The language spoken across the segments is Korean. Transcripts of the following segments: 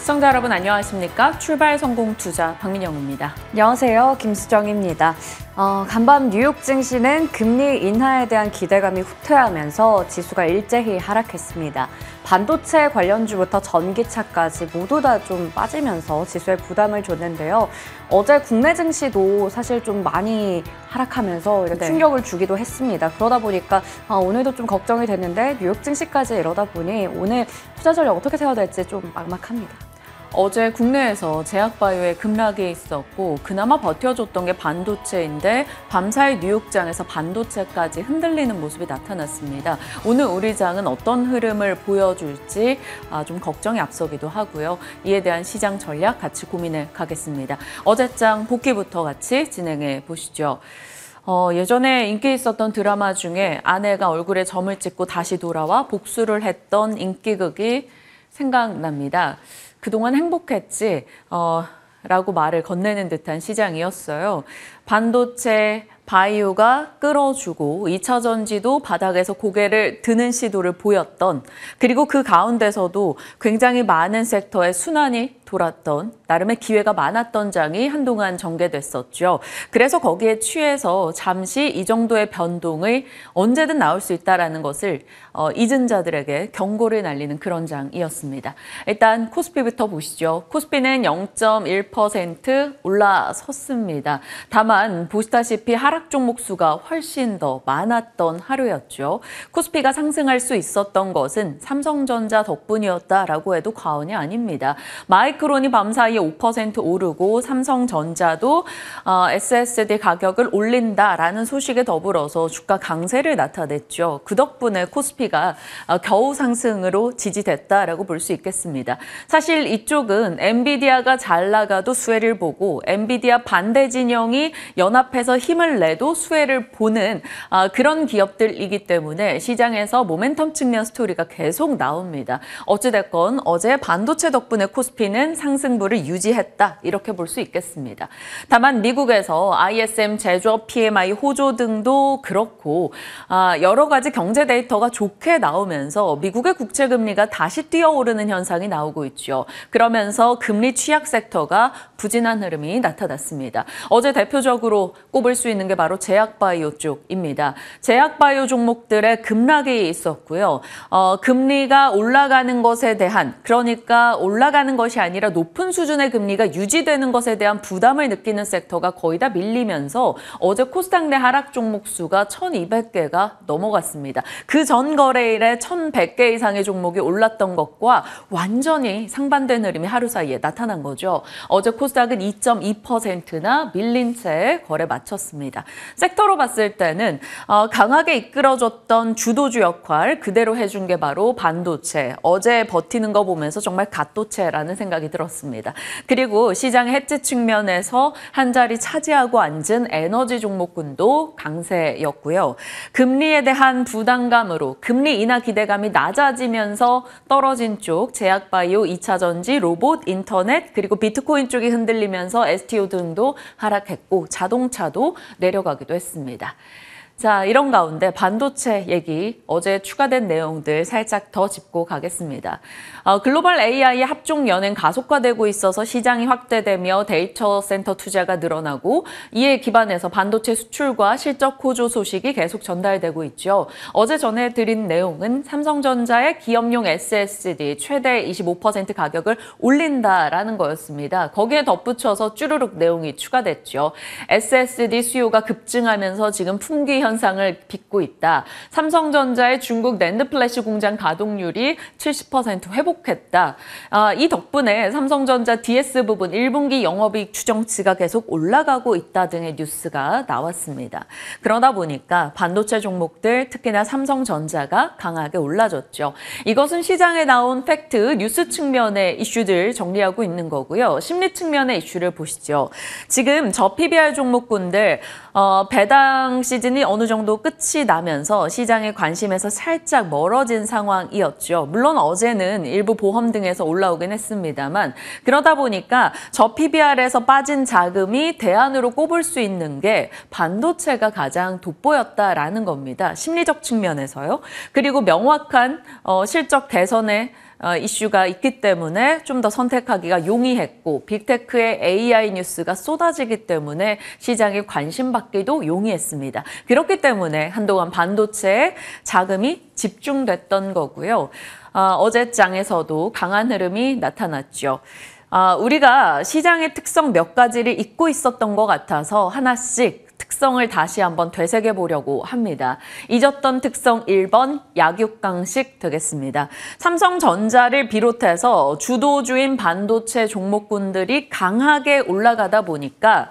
시청자 여러분 안녕하십니까? 출발 성공 투자 박민영입니다. 안녕하세요. 김수정입니다. 어, 간밤 뉴욕 증시는 금리 인하에 대한 기대감이 후퇴하면서 지수가 일제히 하락했습니다. 반도체 관련주부터 전기차까지 모두 다 좀 빠지면서 지수에 부담을 줬는데요. 어제 국내 증시도 사실 좀 많이 하락하면서 네. 충격을 주기도 했습니다. 그러다 보니까 아, 오늘도 좀 걱정이 됐는데 뉴욕 증시까지 이러다 보니 오늘 투자 전략 어떻게 세워야 될지 좀 막막합니다. 어제 국내에서 제약바이오의 급락이 있었고 그나마 버텨줬던 게 반도체인데 밤사이 뉴욕장에서 반도체까지 흔들리는 모습이 나타났습니다. 오늘 우리 장은 어떤 흐름을 보여줄지 아, 좀 걱정이 앞서기도 하고요. 이에 대한 시장 전략 같이 고민해 가겠습니다. 어제장 복귀부터 같이 진행해 보시죠. 어, 예전에 인기 있었던 드라마 중에 아내가 얼굴에 점을 찍고 다시 돌아와 복수를 했던 인기극이 생각납니다. 그동안 행복했지 어, 라고 말을 건네는 듯한 시장이었어요. 반도체, 바이오가 끌어주고 2차 전지도 바닥에서 고개를 드는 시도를 보였던 그리고 그 가운데서도 굉장히 많은 섹터의 순환이 돌았던 나름의 기회가 많았던 장이 한동안 전개됐었죠. 그래서 거기에 취해서 잠시 이 정도의 변동을 언제든 나올 수 있다라는 것을 어, 잊은 자들에게 경고를 날리는 그런 장이었습니다. 일단 코스피부터 보시죠. 코스피는 0.1% 올라섰습니다. 다만 보시다시피 하락 종목 수가 훨씬 더 많았던 하루였죠. 코스피가 상승할 수 있었던 것은 삼성전자 덕분이었다라고 해도 과언이 아닙니다. 마이크 오미크론이 밤사이에 5% 오르고 삼성전자도 어, SSD 가격을 올린다라는 소식에 더불어서 주가 강세를 나타냈죠. 그 덕분에 코스피가 어, 겨우 상승으로 지지됐다라고 볼 수 있겠습니다. 사실 이쪽은 엔비디아가 잘 나가도 수혜를 보고 엔비디아 반대 진영이 연합해서 힘을 내도 수혜를 보는 어, 그런 기업들이기 때문에 시장에서 모멘텀 측면 스토리가 계속 나옵니다. 어찌됐건 어제 반도체 덕분에 코스피는 있는 상승부를 유지했다 이렇게 볼 수 있겠습니다. 다만 미국에서 ISM 제조업 PMI 호조 등도 그렇고 아, 여러 가지 경제 데이터가 좋게 나오면서 미국의 국채 금리가 다시 뛰어오르는 현상이 나오고 있죠. 그러면서 금리 취약 섹터가 부진한 흐름이 나타났습니다. 어제 대표적으로 꼽을 수 있는 게 바로 제약바이오 쪽입니다. 제약바이오 종목들의 급락이 있었고요. 어, 금리가 올라가는 것에 대한 그러니까 올라가는 것이 아니라 아니라 높은 수준의 금리가 유지되는 것에 대한 부담을 느끼는 섹터가 거의 다 밀리면서 어제 코스닥 내 하락 종목 수가 1,200개가 넘어갔습니다. 그 전 거래일에 1,100개 이상의 종목이 올랐던 것과 완전히 상반된 흐름이 하루 사이에 나타난 거죠. 어제 코스닥은 2.2%나 밀린 채 거래 마쳤습니다. 섹터로 봤을 때는 어, 강하게 이끌어줬던 주도주 역할 그대로 해준 게 바로 반도체. 어제 버티는 거 보면서 정말 갓도체라는 생각이 들었습니다. 그리고 시장 해지 측면에서 한 자리 차지하고 앉은 에너지 종목군도 강세였고요. 금리에 대한 부담감으로 금리 인하 기대감이 낮아지면서 떨어진 쪽 제약바이오, 2차전지, 로봇, 인터넷 그리고 비트코인 쪽이 흔들리면서 STO 등도 하락했고 자동차도 내려가기도 했습니다. 자, 이런 가운데 반도체 얘기 어제 추가된 내용들 살짝 더 짚고 가겠습니다. 어, 글로벌 AI 의 합종 연행 가속화되고 있어서 시장이 확대되며 데이터 센터 투자가 늘어나고 이에 기반해서 반도체 수출과 실적 호조 소식이 계속 전달되고 있죠. 어제 전해드린 내용은 삼성전자의 기업용 SSD 최대 25% 가격을 올린다라는 거였습니다. 거기에 덧붙여서 쭈르룩 내용이 추가됐죠. SSD 수요가 급증하면서 지금 품귀 현상을 빚고 있다. 삼성전자의 중국 랜드 플래시 공장 가동률이 70% 회복 회복했다. 아, 이 덕분에 삼성전자 DS 부분 1분기 영업이익 추정치가 계속 올라가고 있다 등의 뉴스가 나왔습니다. 그러다 보니까 반도체 종목들 특히나 삼성전자가 강하게 올라졌죠. 이것은 시장에 나온 팩트, 뉴스 측면의 이슈들 정리하고 있는 거고요. 심리 측면의 이슈를 보시죠. 지금 저 PBR 종목군들 어, 배당 시즌이 어느 정도 끝이 나면서 시장의 관심에서 살짝 멀어진 상황이었죠. 물론 어제는 일부 보험 등에서 올라오긴 했습니다만 그러다 보니까 저 PBR에서 빠진 자금이 대안으로 꼽을 수 있는 게 반도체가 가장 돋보였다라는 겁니다. 심리적 측면에서요. 그리고 명확한 어, 실적 대선에 어, 이슈가 있기 때문에 좀 더 선택하기가 용이했고 빅테크의 AI 뉴스가 쏟아지기 때문에 시장의 관심 받기도 용이했습니다. 그렇기 때문에 한동안 반도체에 자금이 집중됐던 거고요. 어, 어제 장에서도 강한 흐름이 나타났죠. 아, 우리가 시장의 특성 몇 가지를 잊고 있었던 것 같아서 하나씩 특성을 다시 한번 되새겨 보려고 합니다. 잊었던 특성 1번 약육강식 되겠습니다. 삼성전자를 비롯해서 주도주인 반도체 종목군들이 강하게 올라가다 보니까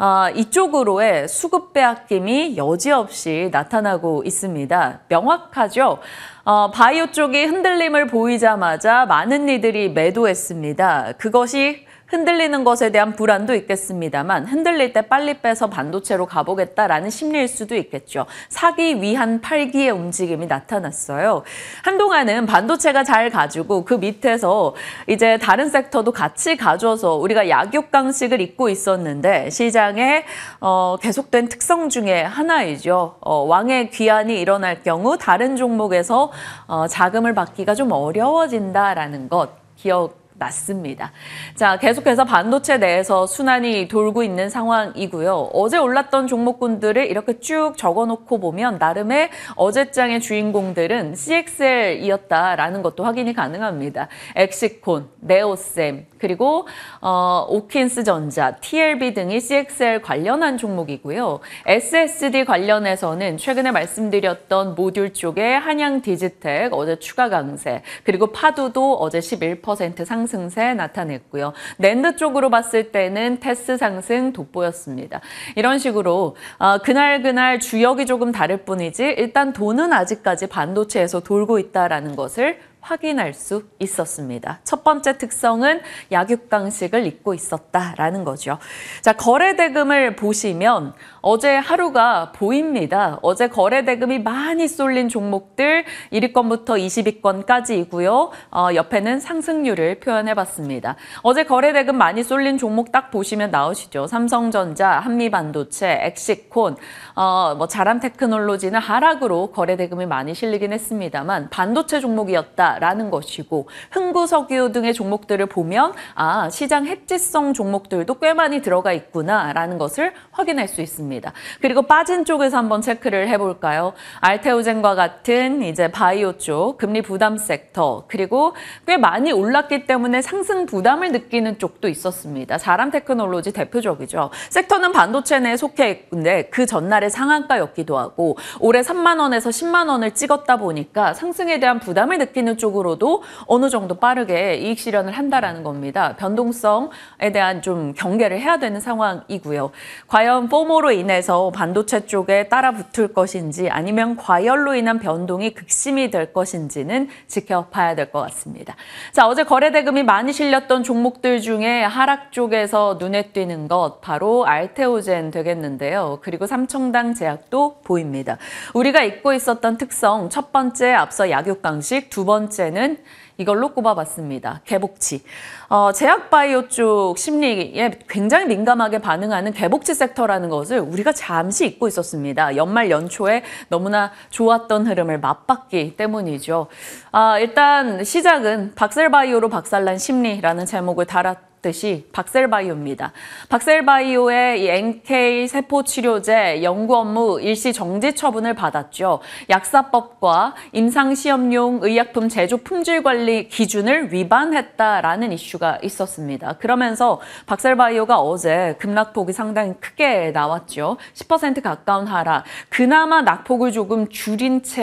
아, 이쪽으로의 수급 빼앗김이 여지없이 나타나고 있습니다. 명확하죠? 어, 바이오 쪽이 흔들림을 보이자마자 많은 이들이 매도했습니다. 그것이 흔들리는 것에 대한 불안도 있겠습니다만 흔들릴 때 빨리 빼서 반도체로 가보겠다라는 심리일 수도 있겠죠. 사기 위한 팔기의 움직임이 나타났어요. 한동안은 반도체가 잘 가지고 그 밑에서 이제 다른 섹터도 같이 가져서 우리가 약육강식을 입고 있었는데 시장의 어, 계속된 특성 중에 하나이죠. 어, 왕의 귀환이 일어날 경우 다른 종목에서 어, 자금을 받기가 좀 어려워진다라는 것 기억 낮습니다. 자, 계속해서 반도체 내에서 순환이 돌고 있는 상황이고요. 어제 올랐던 종목군들을 이렇게 쭉 적어놓고 보면 나름의 어제장의 주인공들은 CXL이었다라는 것도 확인이 가능합니다. 엑시콘, 네오셈, 그리고 어, 오킨스전자, TLB 등이 CXL 관련한 종목이고요. SSD 관련해서는 최근에 말씀드렸던 모듈 쪽에 한양 디지텍 어제 추가 강세, 그리고 파두도 어제 11% 상승. 상승세 나타냈고요. 랜드 쪽으로 봤을 때는 테스 상승 돋보였습니다. 이런 식으로 어, 그날 그날 주역이 조금 다를 뿐이지 일단 돈은 아직까지 반도체에서 돌고 있다라는 것을 확인할 수 있었습니다. 첫 번째 특성은 약육강식을 잊고 있었다라는 거죠. 자, 거래대금을 보시면 어제 하루가 보입니다. 어제 거래대금이 많이 쏠린 종목들 1위권부터 20위권까지이고요. 어, 옆에는 상승률을 표현해봤습니다. 어제 거래대금 많이 쏠린 종목 딱 보시면 나오시죠. 삼성전자, 한미반도체, 엑시콘, 어, 뭐 자람테크놀로지는 하락으로 거래대금이 많이 실리긴 했습니다만 반도체 종목이었다. 있다라는 것이고 흥부 석유 등의 종목들을 보면 아 시장 획지성 종목들도 꽤 많이 들어가 있구나라는 것을 확인할 수 있습니다. 그리고 빠진 쪽에서 한번 체크를 해볼까요? 알테오젠과 같은 이제 바이오 쪽 금리 부담 섹터 그리고 꽤 많이 올랐기 때문에 상승 부담을 느끼는 쪽도 있었습니다. 사람 테크놀로지 대표적이죠. 섹터는 반도체 내에 속해 있는데 그 전날의 상한가였기도 하고 올해 3만 원에서 10만 원을 찍었다 보니까 상승에 대한 부담을 느끼는 쪽으로도 어느 정도 빠르게 이익 실현을 한다라는 겁니다. 변동성에 대한 좀 경계를 해야 되는 상황이고요. 과연 포모로 인해서 반도체 쪽에 따라 붙을 것인지 아니면 과열로 인한 변동이 극심이될 것인지는 지켜봐야 될 것 같습니다. 자, 어제 거래 대금이 많이 실렸던 종목들 중에 하락 쪽에서 눈에 띄는 것 바로 알테오젠 되겠는데요. 그리고 삼청당 제약도 보입니다. 우리가 잊고 있었던 특성 첫 번째 앞서 약육 강식, 두 번째 번째는 이걸로 꼽아봤습니다. 개복치. 어, 제약바이오 쪽 심리에 굉장히 민감하게 반응하는 개복치 섹터라는 것을 우리가 잠시 잊고 있었습니다. 연말 연초에 너무나 좋았던 흐름을 맞받기 때문이죠. 아, 일단 시작은 박셀바이오로 박살난 심리라는 제목을 달았 뜻이 박셀바이오입니다. 박셀바이오의 이 NK 세포치료제 연구 업무 일시 정지 처분을 받았죠. 약사법과 임상시험용 의약품 제조 품질 관리 기준을 위반했다라는 이슈가 있었습니다. 그러면서 박셀바이오가 어제 급락폭이 상당히 크게 나왔죠. 10% 가까운 하락. 그나마 낙폭을 조금 줄인 채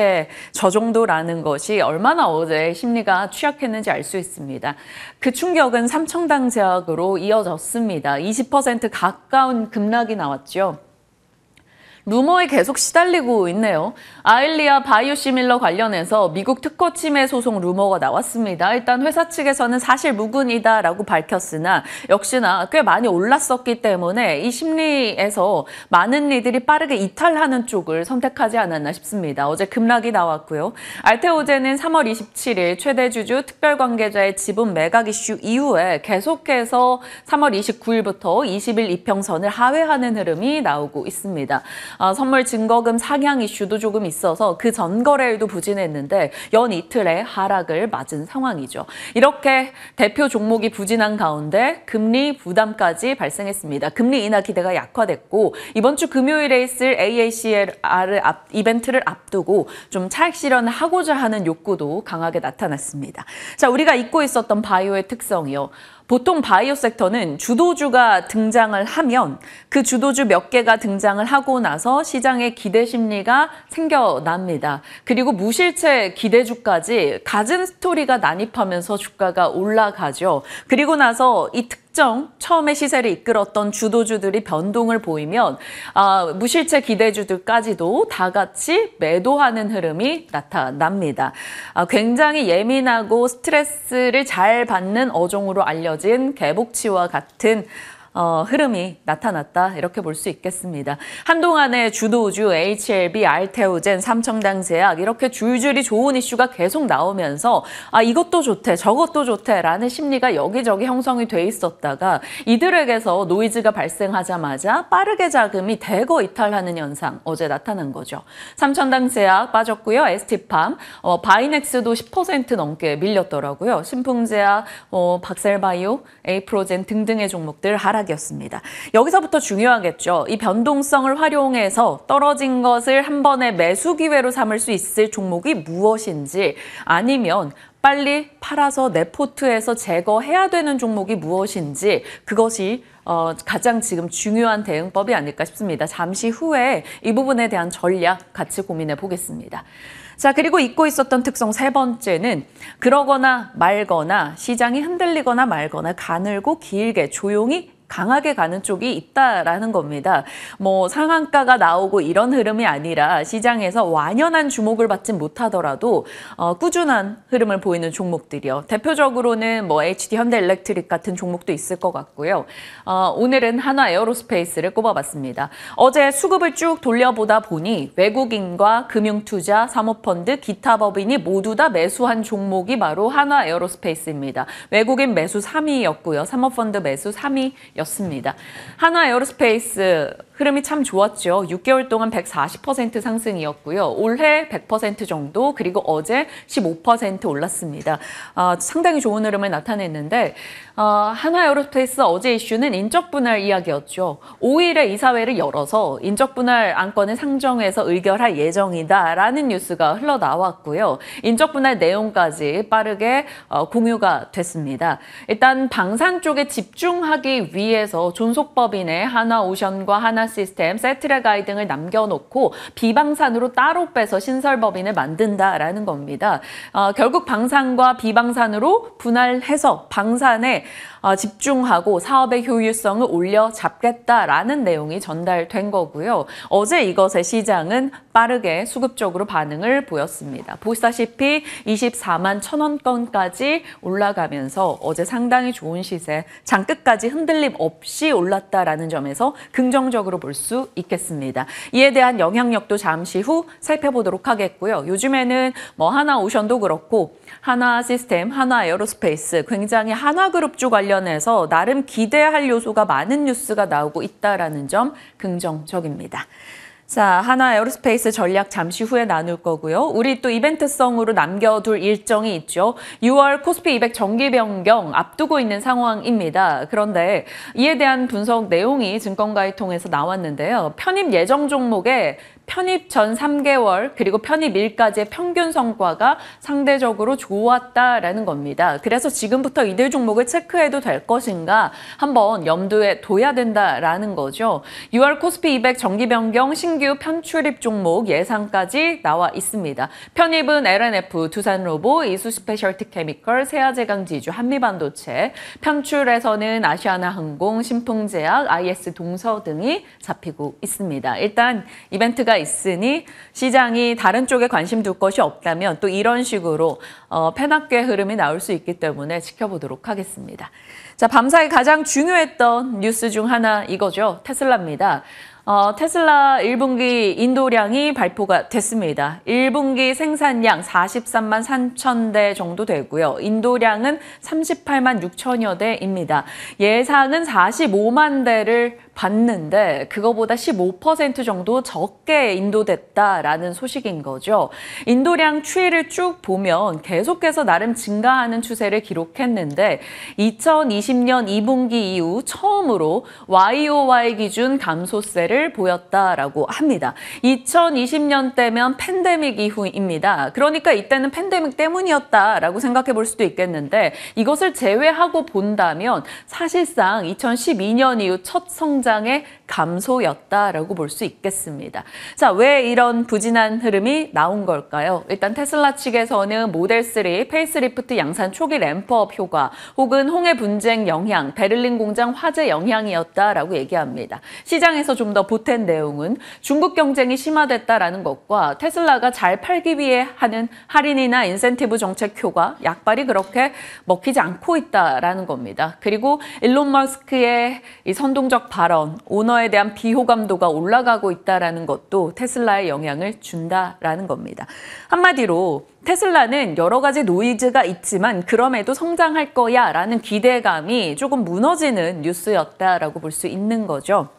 저 정도라는 것이 얼마나 어제 심리가 취약했는지 알 수 있습니다. 그 충격은 삼청당 제 하락으로 이어졌습니다. 20% 가까운 급락이 나왔죠. 루머에 계속 시달리고 있네요. 아일리아 바이오시밀러 관련해서 미국 특허 침해 소송 루머가 나왔습니다. 일단 회사 측에서는 사실 무근이다라고 밝혔으나 역시나 꽤 많이 올랐었기 때문에 이 심리에서 많은 이들이 빠르게 이탈하는 쪽을 선택하지 않았나 싶습니다. 어제 급락이 나왔고요. 알테오제는 3월 27일 최대 주주 특별관계자의 지분 매각 이슈 이후에 계속해서 3월 29일부터 20일 이평선을 하회하는 흐름이 나오고 있습니다. 아, 선물 증거금 상향 이슈도 조금 있어서 그 전 거래일도 부진했는데 연이틀의 하락을 맞은 상황이죠. 이렇게 대표 종목이 부진한 가운데 금리 부담까지 발생했습니다. 금리 인하 기대가 약화됐고 이번 주 금요일에 있을 AACL 앞, 이벤트를 앞두고 좀 차익 실현하고자 하는 욕구도 강하게 나타났습니다. 자, 우리가 잊고 있었던 바이오의 특성이요. 보통 바이오 섹터는 주도주가 등장을 하면 그 주도주 몇 개가 등장을 하고 나서 시장의 기대 심리가 생겨납니다. 그리고 무실체 기대주까지 가진 스토리가 난입하면서 주가가 올라가죠. 그리고 나서 이특 특정 처음에 시세를 이끌었던 주도주들이 변동을 보이면 아, 무실체 기대주들까지도 다 같이 매도하는 흐름이 나타납니다. 아, 굉장히 예민하고 스트레스를 잘 받는 어종으로 알려진 개복치와 같은 어, 흐름이 나타났다 이렇게 볼 수 있겠습니다. 한동안의 주도주 HLB, 알테오젠, 삼청당제약 이렇게 줄줄이 좋은 이슈가 계속 나오면서 아 이것도 좋대 저것도 좋대라는 심리가 여기저기 형성이 돼 있었다가 이들에게서 노이즈가 발생하자마자 빠르게 자금이 대거 이탈하는 현상 어제 나타난 거죠. 삼천당제약 빠졌고요. 에스팜 어, 바이넥스도 10% 넘게 밀렸더라고요. 신풍제약, 어, 박셀바이오, 에이프로젠 등등의 종목들 하락 시작이었습니다. 여기서부터 중요하겠죠. 이 변동성을 활용해서 떨어진 것을 한 번의 매수 기회로 삼을 수 있을 종목이 무엇인지 아니면 빨리 팔아서 내 포트에서 제거해야 되는 종목이 무엇인지 그것이 어, 가장 지금 중요한 대응법이 아닐까 싶습니다. 잠시 후에 이 부분에 대한 전략 같이 고민해 보겠습니다. 자, 그리고 잊고 있었던 특성 세 번째는 그러거나 말거나 시장이 흔들리거나 말거나 가늘고 길게 조용히 강하게 가는 쪽이 있다라는 겁니다. 뭐 상한가가 나오고 이런 흐름이 아니라 시장에서 완연한 주목을 받진 못하더라도 어, 꾸준한 흐름을 보이는 종목들이요. 대표적으로는 뭐 HD 현대 엘렉트릭 같은 종목도 있을 것 같고요. 어, 오늘은 한화 에어로스페이스를 꼽아봤습니다. 어제 수급을 쭉 돌려보다 보니 외국인과 금융투자, 사모펀드, 기타 법인이 모두 다 매수한 종목이 바로 한화 에어로스페이스입니다. 외국인 매수 3위였고요. 사모펀드 매수 3위 였습니다. 한화 에어로스페이스 흐름이 참 좋았죠. 6개월 동안 140% 상승이었고요. 올해 100% 정도 그리고 어제 15% 올랐습니다. 어, 상당히 좋은 흐름을 나타냈는데 어, 아, 한화에어로스페이스 어제 이슈는 인적 분할 이야기였죠. 5일에 이사회를 열어서 인적 분할 안건을 상정해서 의결할 예정이다라는 뉴스가 흘러나왔고요. 인적 분할 내용까지 빠르게 어, 공유가 됐습니다. 일단 방산 쪽에 집중하기 위해서 존속법인의 한화오션과 한화 전환 시스템, 세트라 가이 등을 남겨놓고 비방산으로 따로 빼서 신설 법인을 만든다라는 겁니다. 어, 결국 방산과 비방산으로 분할해서 방산에 어, 집중하고 사업의 효율성을 올려잡겠다라는 내용이 전달된 거고요. 어제 이것의 시장은 빠르게 수급적으로 반응을 보였습니다. 보시다시피 24만 천원권까지 올라가면서 어제 상당히 좋은 시세, 장 끝까지 흔들림 없이 올랐다라는 점에서 긍정적으로 대표으로볼수 있겠습니다. 이에 대한 영향력도 잠시 후 살펴보도록 하겠고요. 요즘에는 뭐 하나 오션도 그렇고 하나 시스템, 하나 에어로스페이스 굉장히 하나 그룹주 관련해서 나름 기대할 요소가 많은 뉴스가 나오고 있다라는 점 긍정적입니다. 자, 하나 에어로스페이스 전략 잠시 후에 나눌 거고요. 우리 또 이벤트성으로 남겨둘 일정이 있죠. 6월 코스피 200 정기 변경 앞두고 있는 상황입니다. 그런데 이에 대한 분석 내용이 증권가에 통해서 나왔는데요. 편입 예정 종목에 편입 전 3개월 그리고 편입 일까지의 평균 성과가 상대적으로 좋았다라는 겁니다. 그래서 지금부터 이들 종목을 체크해도 될 것인가 한번 염두에 둬야 된다라는 거죠. 6월 코스피 200 정기 변경 신규 편출입 종목 예상까지 나와 있습니다. 편입은 LNF, 두산로보, 이수스페셜티케미컬, 세아제강지주, 한미반도체, 편출에서는 아시아나항공, 신풍제약 IS 동서 등이 잡히고 있습니다. 일단 이벤트가 여지가 있으니 시장이 다른 쪽에 관심 둘 것이 없다면 또 이런 식으로 어, 패납계 흐름이 나올 수 있기 때문에 지켜보도록 하겠습니다. 자, 밤사이 가장 중요했던 뉴스 중 하나 이거죠. 테슬라입니다. 어, 테슬라 1분기 인도량이 발표가 됐습니다. 1분기 생산량 43만 3천 대 정도 되고요. 인도량은 38만 6천여 대입니다. 예상은 45만 대를 받는데 그거보다 15% 정도 적게 인도됐다라는 소식인 거죠. 인도량 추이를 쭉 보면 계속해서 나름 증가하는 추세를 기록했는데 2020년 2분기 이후 처음으로 YOY 기준 감소세를 보였다라고 합니다. 2020년 때면 팬데믹 이후입니다. 그러니까 이때는 팬데믹 때문이었다라고 생각해 볼 수도 있겠는데 이것을 제외하고 본다면 사실상 2012년 이후 첫 성장 성장의 감소였다라고 볼 수 있겠습니다. 자, 왜 이런 부진한 흐름이 나온 걸까요? 일단 테슬라 측에서는 모델3 페이스리프트 양산 초기 램프업 효과 혹은 홍해 분쟁 영향, 베를린 공장 화재 영향이었다라고 얘기합니다. 시장에서 좀 더 보탠 내용은 중국 경쟁이 심화됐다라는 것과 테슬라가 잘 팔기 위해 하는 할인이나 인센티브 정책 효과, 약발이 그렇게 먹히지 않고 있다라는 겁니다. 그리고 일론 머스크의 이 선동적 발언 발언, 오너에 대한 비호감도가 올라가고 있다는 것도 테슬라에 영향을 준다라는 겁니다. 한마디로 테슬라는 여러 가지 노이즈가 있지만 그럼에도 성장할 거야라는 기대감이 조금 무너지는 뉴스였다라고 볼 수 있는 거죠.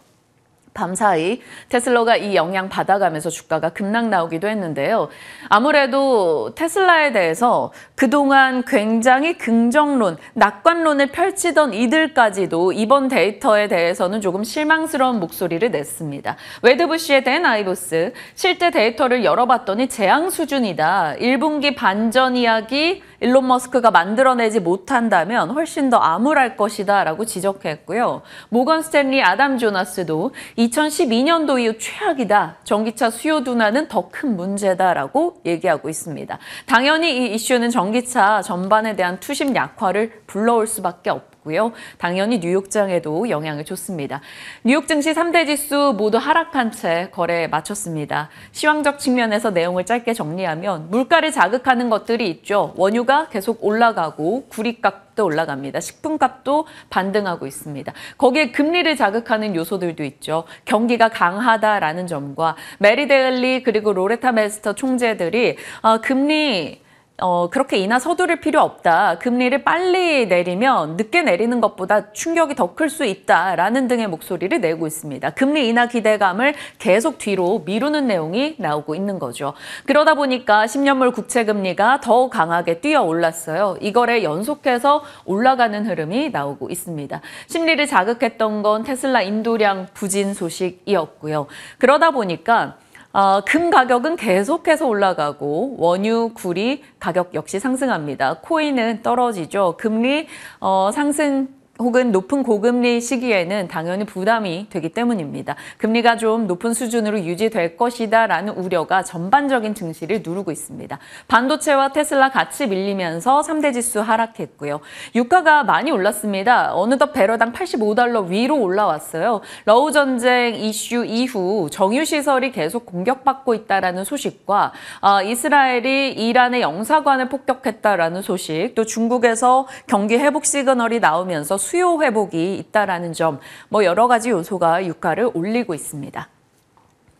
밤사이 테슬라가 이 영향 받아가면서 주가가 급락 나오기도 했는데요. 아무래도 테슬라에 대해서 그동안 굉장히 긍정론, 낙관론을 펼치던 이들까지도 이번 데이터에 대해서는 조금 실망스러운 목소리를 냈습니다. 웨드부시에 댄 아이보스, 실제 데이터를 열어봤더니 재앙 수준이다. 1분기 반전 이야기 일론 머스크가 만들어내지 못한다면 훨씬 더 암울할 것이다 라고 지적했고요. 모건 스탠리 아담 조나스도 이 2012년도 이후 최악이다. 전기차 수요 둔화는 더 큰 문제다라고 얘기하고 있습니다. 당연히 이 이슈는 전기차 전반에 대한 투심 약화를 불러올 수밖에 없고 있고요. 당연히 뉴욕장에도 영향을 줬습니다. 뉴욕 증시 3대 지수 모두 하락한 채 거래에 마쳤습니다. 시황적 측면에서 내용을 짧게 정리하면 물가를 자극하는 것들이 있죠. 원유가 계속 올라가고 구리값 올라갑니다. 식품값도 반등하고 있습니다. 거기에 금리를 자극하는 요소들도 있죠. 경기가 강하다라는 점과 메리데일리 그리고 로레타 메스터 총재들이 아, 금리 어, 그렇게 인하 서두를 필요 없다. 금리를 빨리 내리면 늦게 내리는 것보다 충격이 더 클 수 있다라는 등의 목소리를 내고 있습니다. 금리 인하 기대감을 계속 뒤로 미루는 내용이 나오고 있는 거죠. 그러다 보니까 10년물 국채 금리가 더 강하게 뛰어 올랐어요. 이거에 연속해서 올라가는 흐름이 나오고 있습니다. 심리를 자극했던 건 테슬라 인도량 부진 소식이었고요. 그러다 보니까 아, 금 가격은 계속해서 올라가고 원유, 구리 가격 역시 상승합니다. 코인은 떨어지죠. 금리 어, 상승 혹은 높은 고금리 시기에는 당연히 부담이 되기 때문입니다. 금리가 좀 높은 수준으로 유지될 것이다 라는 우려가 전반적인 증시를 누르고 있습니다. 반도체와 테슬라 같이 밀리면서 3대 지수 하락했고요. 유가가 많이 올랐습니다. 어느덧 배럴당 85달러 위로 올라왔어요. 러우 전쟁 이슈 이후 정유시설이 계속 공격받고 있다라는 소식과 어, 이스라엘이 이란의 영사관을 폭격했다라는 소식 또 중국에서 경기 회복 시그널이 나오면서 수요 회복이 있다라는 점, 뭐 여러 가지 요소가 유가를 올리고 있습니다.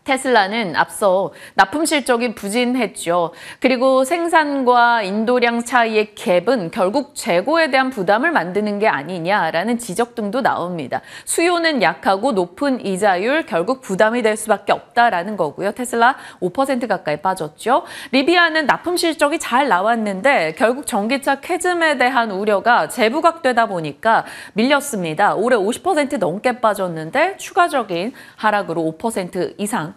테슬라는 앞서 납품 실적이 부진했죠. 그리고 생산과 인도량 차이의 갭은 결국 재고에 대한 부담을 만드는 게 아니냐라는 지적 등도 나옵니다. 수요는 약하고 높은 이자율 결국 부담이 될 수밖에 없다라는 거고요. 테슬라 5% 가까이 빠졌죠. 리비아는 납품 실적이 잘 나왔는데 결국 전기차 캐즘에 대한 우려가 재부각되다 보니까 밀렸습니다. 올해 50% 넘게 빠졌는데 추가적인 하락으로 5% 이상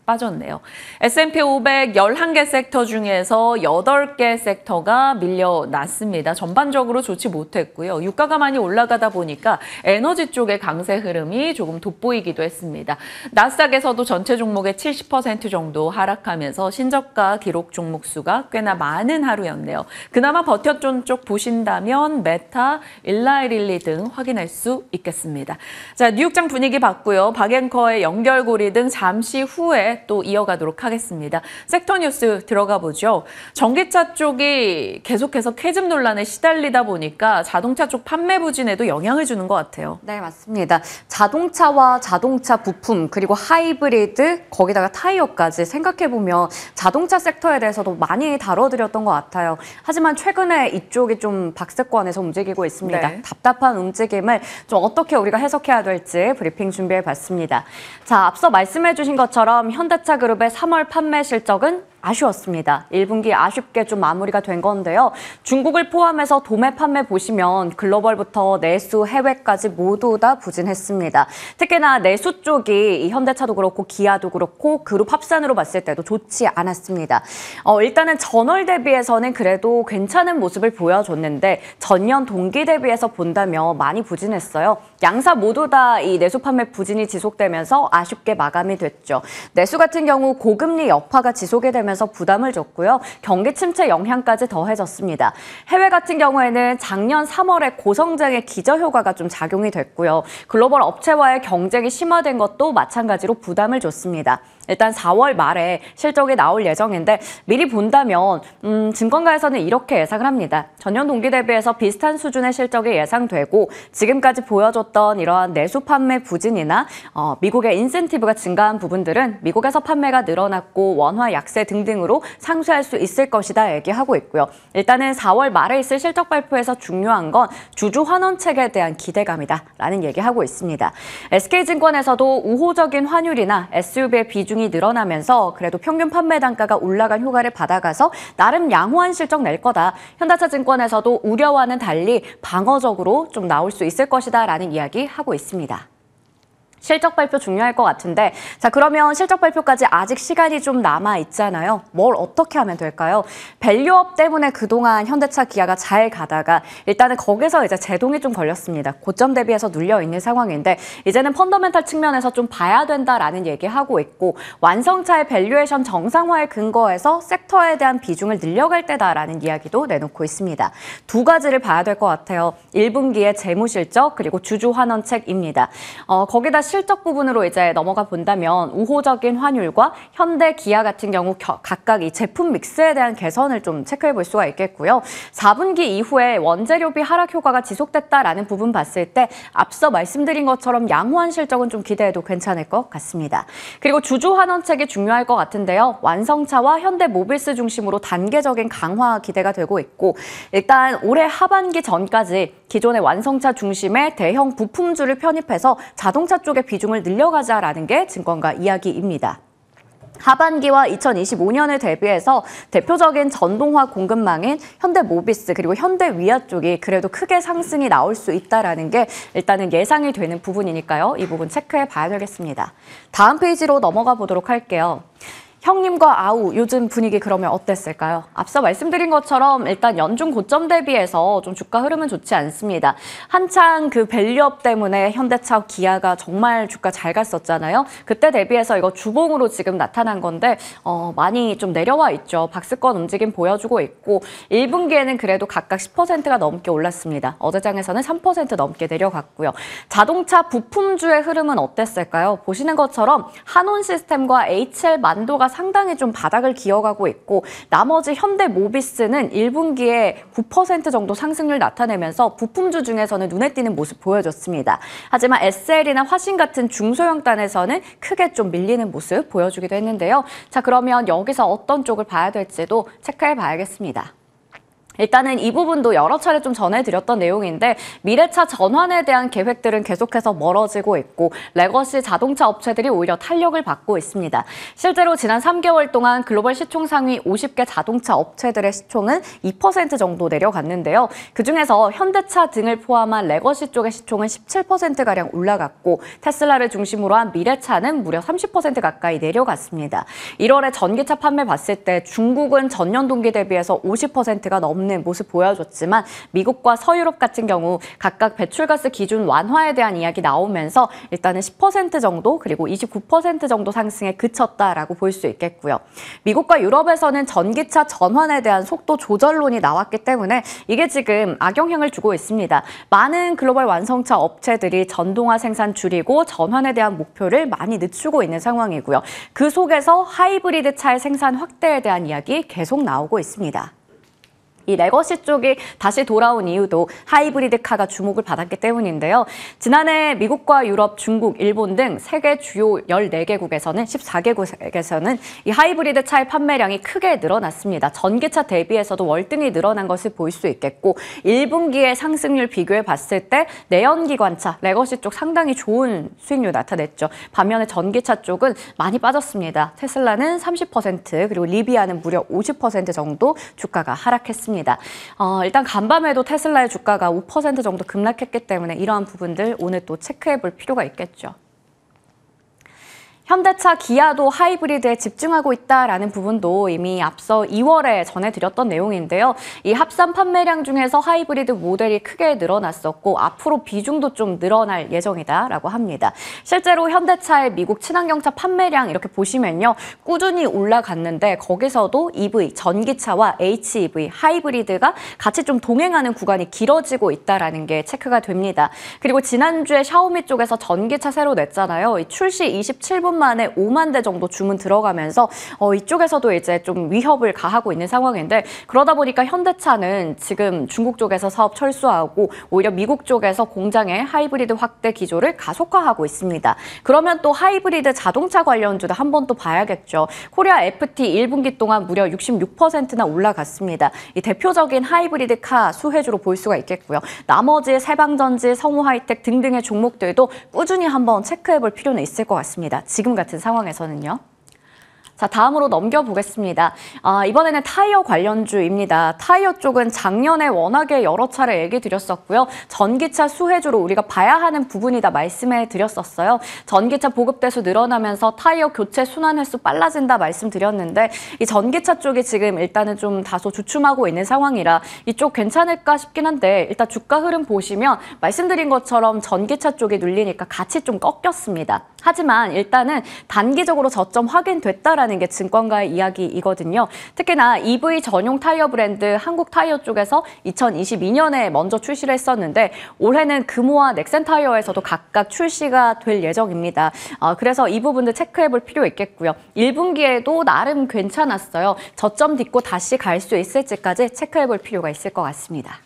빠졌네요. S&P 500 11개 섹터 중에서 8개 섹터가 밀려났습니다. 전반적으로 좋지 못했고요. 유가가 많이 올라가다 보니까 에너지 쪽의 강세 흐름이 조금 돋보이기도 했습니다. 나스닥에서도 전체 종목의 70% 정도 하락하면서 신저가 기록 종목 수가 꽤나 많은 하루였네요. 그나마 버텼던 쪽 보신다면 메타, 일라이릴리 등 확인할 수 있겠습니다. 자, 뉴욕장 분위기 봤고요. 박앤커의 연결고리 등 잠시 후에 또 이어가도록 하겠습니다. 섹터 뉴스 들어가 보죠. 전기차 쪽이 계속해서 캐즘 논란에 시달리다 보니까 자동차 쪽 판매 부진에도 영향을 주는 것 같아요. 네, 맞습니다. 자동차와 자동차 부품 그리고 하이브리드 거기다가 타이어까지 생각해보면 자동차 섹터에 대해서도 많이 다뤄드렸던 것 같아요. 하지만 최근에 이쪽이 좀 박스권에서 움직이고 있습니다. 네. 답답한 움직임을 좀 어떻게 우리가 해석해야 될지 브리핑 준비해봤습니다. 자, 앞서 말씀해주신 것처럼 현 현대차 그룹의 3월 판매 실적은 아쉬웠습니다. 1분기 아쉽게 좀 마무리가 된 건데요. 중국을 포함해서 도매 판매 보시면 글로벌부터 내수, 해외까지 모두 다 부진했습니다. 특히나 내수 쪽이 현대차도 그렇고 기아도 그렇고 그룹 합산으로 봤을 때도 좋지 않았습니다. 어, 일단은 전월 대비해서는 그래도 괜찮은 모습을 보여줬는데 전년 동기 대비해서 본다면 많이 부진했어요. 양사 모두 다 이 내수 판매 부진이 지속되면서 아쉽게 마감이 됐죠. 내수 같은 경우 고금리 여파가 지속이 되면 감소하면서 부담을 줬고요. 경기 침체 영향까지 더해졌습니다. 해외 같은 경우에는 작년 3월에 고성장의 기저 효과가 좀 작용이 됐고요. 글로벌 업체와의 경쟁이 심화된 것도 마찬가지로 부담을 줬습니다. 일단 4월 말에 실적이 나올 예정인데 미리 본다면 음, 증권가에서는 이렇게 예상을 합니다. 전년 동기 대비해서 비슷한 수준의 실적이 예상되고 지금까지 보여줬던 이러한 내수 판매 부진이나 어, 미국의 인센티브가 증가한 부분들은 미국에서 판매가 늘어났고 원화 약세 등등으로 상쇄할 수 있을 것이다 얘기하고 있고요. 일단은 4월 말에 있을 실적 발표에서 중요한 건 주주 환원책에 대한 기대감이다라는 얘기하고 있습니다. SK증권에서도 우호적인 환율이나 SUV의 비중이 비중이 늘어나면서 그래도 평균 판매 단가가 올라간 효과를 받아가서 나름 양호한 실적 낼 거다. 현대차증권에서도 우려와는 달리 방어적으로 좀 나올 수 있을 것이다라는 이야기 하고 있습니다. 실적 발표 중요할 것 같은데 자 그러면 실적 발표까지 아직 시간이 좀 남아 있잖아요. 뭘 어떻게 하면 될까요? 밸류업 때문에 그동안 현대차 기아가 잘 가다가 일단은 거기서 이제 제동이 좀 걸렸습니다. 고점 대비해서 눌려 있는 상황인데 이제는 펀더멘탈 측면에서 좀 봐야 된다라는 얘기하고 있고 완성차의 밸류에이션 정상화의 근거에서 섹터에 대한 비중을 늘려갈 때다라는 이야기도 내놓고 있습니다. 두 가지를 봐야 될 것 같아요. 1분기의 재무실적 그리고 주주 환원책입니다. 어, 거기다 실적 부분으로 이제 넘어가 본다면 우호적인 환율과 현대, 기아 같은 경우 각각 이 제품 믹스에 대한 개선을 좀 체크해 볼 수가 있겠고요. 4분기 이후에 원재료비 하락 효과가 지속됐다라는 부분 봤을 때 앞서 말씀드린 것처럼 양호한 실적은 좀 기대해도 괜찮을 것 같습니다. 그리고 주주 환원책이 중요할 것 같은데요. 완성차와 현대모빌스 중심으로 단계적인 강화 기대가 되고 있고 일단 올해 하반기 전까지 기존의 완성차 중심의 대형 부품주를 편입해서 자동차 쪽에 소의 비중을 늘려가자라는 게 증권가 이야기입니다. 하반기와 2025년을 대비해서 대표적인 전동화 공급망인 현대모비스 그리고 현대위아 쪽이 그래도 크게 상승이 나올 수 있다라는 게 일단은 예상이 되는 부분이니까요. 이 부분 체크해 봐야 되겠습니다. 다음 페이지로 넘어가 보도록 할게요. 형님과 아우 요즘 분위기 그러면 어땠을까요? 앞서 말씀드린 것처럼 일단 연중 고점 대비해서 좀 주가 흐름은 좋지 않습니다. 한창 그 밸류업 때문에 현대차 기아가 정말 주가 잘 갔었잖아요. 그때 대비해서 이거 주봉으로 지금 나타난 건데 어, 많이 좀 내려와 있죠. 박스권 움직임 보여주고 있고 1분기에는 그래도 각각 10%가 넘게 올랐습니다. 어제장에서는 3% 넘게 내려갔고요. 자동차 부품주의 흐름은 어땠을까요? 보시는 것처럼 한온 시스템과 HL 만도가 상당히 좀 바닥을 기어가고 있고 나머지 현대 모비스는 1분기에 9% 정도 상승률 나타내면서 부품주 중에서는 눈에 띄는 모습 보여줬습니다. 하지만 SL이나 화신 같은 중소형 단에서는 크게 좀 밀리는 모습 보여주기도 했는데요. 자 그러면 여기서 어떤 쪽을 봐야 될지도 체크해 봐야겠습니다. 일단은 이 부분도 여러 차례 좀 전해드렸던 내용인데 미래차 전환에 대한 계획들은 계속해서 멀어지고 있고 레거시 자동차 업체들이 오히려 탄력을 받고 있습니다. 실제로 지난 3개월 동안 글로벌 시총 상위 50개 자동차 업체들의 시총은 2% 정도 내려갔는데요. 그중에서 현대차 등을 포함한 레거시 쪽의 시총은 17%가량 올라갔고 테슬라를 중심으로 한 미래차는 무려 30% 가까이 내려갔습니다. 1월에 전기차 판매 봤을 때 중국은 전년 동기 대비해서 50%가 넘는 있는 모습 보여줬지만 미국과 서유럽 같은 경우 각각 배출가스 기준 완화에 대한 이야기 나오면서 일단은 10% 정도 그리고 29% 정도 상승에 그쳤다라고 볼 수 있겠고요. 미국과 유럽에서는 전기차 전환에 대한 속도 조절론이 나왔기 때문에 이게 지금 악영향을 주고 있습니다. 많은 글로벌 완성차 업체들이 전동화 생산 줄이고 전환에 대한 목표를 많이 늦추고 있는 상황이고요. 그 속에서 하이브리드 차의 생산 확대에 대한 이야기 계속 나오고 있습니다. 이 레거시 쪽이 다시 돌아온 이유도 하이브리드카가 주목을 받았기 때문인데요. 지난해 미국과 유럽, 중국, 일본 등 세계 주요 14개국에서는 14개국에서는 이 하이브리드 차의 판매량이 크게 늘어났습니다. 전기차 대비해서도 월등히 늘어난 것을 볼 수 있겠고 1분기의 상승률 비교해 봤을 때 내연기관차, 레거시 쪽 상당히 좋은 수익률 나타냈죠. 반면에 전기차 쪽은 많이 빠졌습니다. 테슬라는 30% 그리고 리비아는 무려 50% 정도 주가가 하락했습니다. 있습니다. 어, 일단 간밤에도 테슬라의 주가가 5% 정도 급락했기 때문에 이러한 부분들 오늘 또 체크해 볼 필요가 있겠죠. 현대차 기아도 하이브리드에 집중하고 있다라는 부분도 이미 앞서 2월에 전해드렸던 내용인데요. 이 합산 판매량 중에서 하이브리드 모델이 크게 늘어났었고 앞으로 비중도 좀 늘어날 예정이다라고 합니다. 실제로 현대차의 미국 친환경차 판매량 이렇게 보시면요. 꾸준히 올라갔는데 거기서도 EV 전기차와 HEV 하이브리드가 같이 좀 동행하는 구간이 길어지고 있다라는 게 체크가 됩니다. 그리고 지난주에 샤오미 쪽에서 전기차 새로 냈잖아요. 출시 27분 만에 5만 대 정도 주문 들어가면서 어, 이쪽에서도 이제 좀 위협을 가하고 있는 상황인데 그러다 보니까 현대차는 지금 중국 쪽에서 사업 철수하고 오히려 미국 쪽에서 공장의 하이브리드 확대 기조를 가속화하고 있습니다. 그러면 또 하이브리드 자동차 관련주도 한번 또 봐야겠죠. 코리아 FT 1분기 동안 무려 66%나 올라갔습니다. 이 대표적인 하이브리드 카 수혜주로 볼 수가 있겠고요. 나머지 세방전지, 성우 하이텍 등등의 종목들도 꾸준히 한번 체크해 볼 필요는 있을 것 같습니다. 지금 같은 상황에서는요? 자, 다음으로 넘겨보겠습니다. 아, 이번에는 타이어 관련주입니다. 타이어 쪽은 작년에 워낙에 여러 차례 얘기 드렸었고요. 전기차 수혜주로 우리가 봐야 하는 부분이다 말씀해 드렸었어요. 전기차 보급 대수 늘어나면서 타이어 교체 순환 횟수 빨라진다 말씀드렸는데 이 전기차 쪽이 지금 일단은 좀 다소 주춤하고 있는 상황이라 이쪽 괜찮을까 싶긴 한데 일단 주가 흐름 보시면 말씀드린 것처럼 전기차 쪽이 눌리니까 같이 좀 꺾였습니다. 하지만 일단은 단기적으로 저점 확인됐다라는 한는게 증권가의 이야기이거든요. 특히나 EV 전용 타이어 브랜드 한국 타이어 쪽에서 2022년에 먼저 출시를 했었는데 올해는 금호와 넥센 타이어에서도 각각 출시가 될 예정입니다. 아, 그래서 이 부분도 체크해 볼 필요 있겠고요. 1분기에도 나름 괜찮았어요. 저점 딛고 다시 갈 수 있을지까지 체크해 볼 필요가 있을 것 같습니다.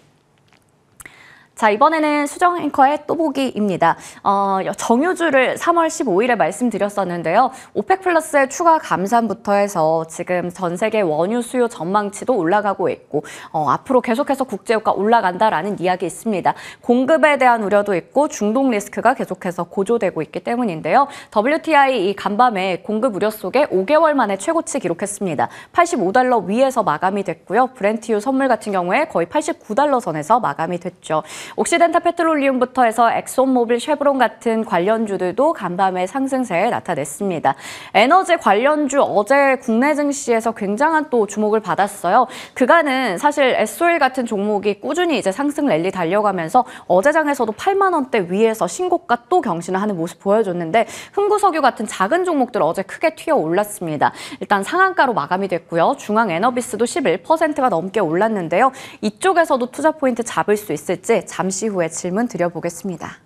자 이번에는 수정 앵커의 또보기입니다. 어, 정유주를 3월 15일에 말씀드렸었는데요. 오펙 플러스의 추가 감산부터 해서 지금 전 세계 원유 수요 전망치도 올라가고 있고 어, 앞으로 계속해서 국제유가 올라간다라는 이야기 있습니다. 공급에 대한 우려도 있고 중동 리스크가 계속해서 고조되고 있기 때문인데요. WTI 이 간밤에 공급 우려 속에 5개월 만에 최고치 기록했습니다. 85달러 위에서 마감이 됐고요. 브렌티유 선물 같은 경우에 거의 89달러 선에서 마감이 됐죠. 옥시덴타 페트롤리움부터 해서 엑소모빌 쉐브론 같은 관련주들도 간밤에 상승세에 나타냈습니다. 에너지 관련주 어제 국내 증시에서 굉장한 또 주목을 받았어요. 그간은 사실 SOL 같은 종목이 꾸준히 이제 상승 랠리 달려가면서 어제장에서도 8만 원대 위에서 신고가 또 경신을 하는 모습 보여줬는데 흥구석유 같은 작은 종목들 어제 크게 튀어 올랐습니다. 일단 상한가로 마감이 됐고요. 중앙에너비스도 11%가 넘게 올랐는데요. 이쪽에서도 투자 포인트 잡을 수 있을지 잠시 후에 질문 드려보겠습니다.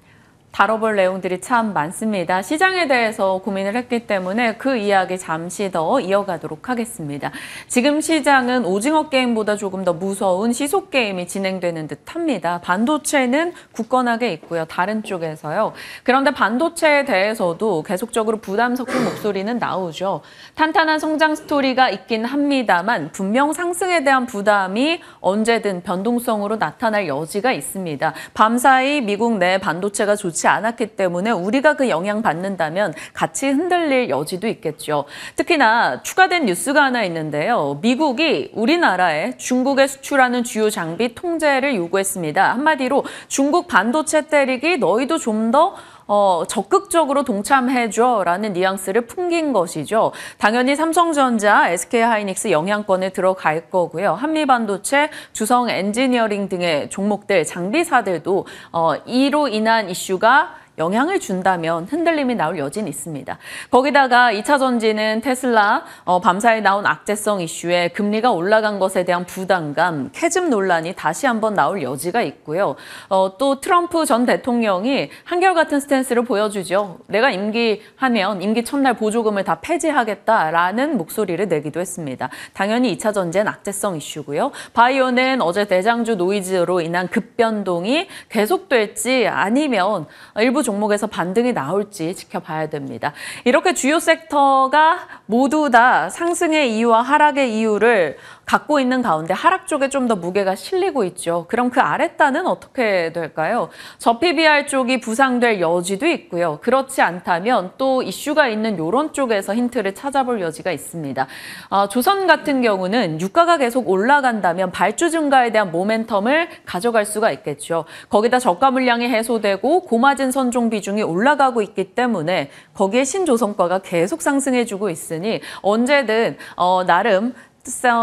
다뤄볼 내용들이 참 많습니다. 시장에 대해서 고민을 했기 때문에 그 이야기 잠시 더 이어가도록 하겠습니다. 지금 시장은 오징어 게임보다 조금 더 무서운 시속 게임이 진행되는 듯합니다. 반도체는 굳건하게 있고요. 다른 쪽에서요. 그런데 반도체에 대해서도 계속적으로 부담 섞인 목소리는 나오죠. 탄탄한 성장 스토리가 있긴 합니다만 분명 상승에 대한 부담이 언제든 변동성으로 나타날 여지가 있습니다. 밤사이 미국 내 반도체가 좋지 않았기 때문에 우리가 그 영향 받는다면 같이 흔들릴 여지도 있겠죠. 특히나 추가된 뉴스가 하나 있는데요. 미국이 우리나라에 중국에 수출하는 주요 장비 통제를 요구했습니다. 한마디로 중국 반도체 때리기 너희도 좀더 어, 적극적으로 동참해줘라는 뉘앙스를 풍긴 것이죠. 당연히 삼성전자, SK하이닉스 영향권에 들어갈 거고요. 한미반도체, 주성 엔지니어링 등의 종목들, 장비사들도 어, 이로 인한 이슈가 영향을 준다면 흔들림이 나올 여지는 있습니다. 거기다가 2차 전지는 테슬라 어, 밤사이 나온 악재성 이슈에 금리가 올라간 것에 대한 부담감, 캐즘 논란이 다시 한번 나올 여지가 있고요. 어, 또 트럼프 전 대통령이 한결같은 스탠스를 보여주죠. 내가 임기하면 임기 첫날 보조금을 다 폐지하겠다라는 목소리를 내기도 했습니다. 당연히 2차 전지는 악재성 이슈고요. 바이오는 어제 대장주 노이즈로 인한 급변동이 계속될지 아니면 일부 종목에서 반등이 나올지 지켜봐야 됩니다. 이렇게 주요 섹터가 모두 다 상승의 이유와 하락의 이유를 갖고 있는 가운데 하락 쪽에 좀 더 무게가 실리고 있죠. 그럼 그 아랫단은 어떻게 될까요? 저 PBR 쪽이 부상될 여지도 있고요. 그렇지 않다면 또 이슈가 있는 요런 쪽에서 힌트를 찾아볼 여지가 있습니다. 아, 조선 같은 경우는 유가가 계속 올라간다면 발주 증가에 대한 모멘텀을 가져갈 수가 있겠죠. 거기다 저가 물량이 해소되고 고마진 선종 비중이 올라가고 있기 때문에 거기에 신조선과가 계속 상승해주고 있으니 언제든 어, 나름